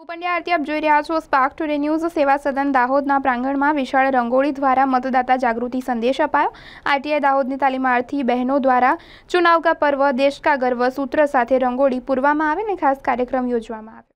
હું આરતી આપ જોઈ રહ્યા છો સ્પાર્ક ટુડે ન્યૂઝ સેવા સદન દાહોદના પ્રાંગણમાં વિશાળ રંગોળી દ્વારા મતદાતા જાગૃતિ સંદેશ અપાયો આરટીઆઈ દાહોદની તાલીમાર્થી બહેનો દ્વારા ચુનાવ કા પર્વ દેશ કા ગર્વ સૂત્ર સાથે રંગોળી પૂરવામાં આવે ને ખાસ કાર્યક્રમ યોજવામાં આવે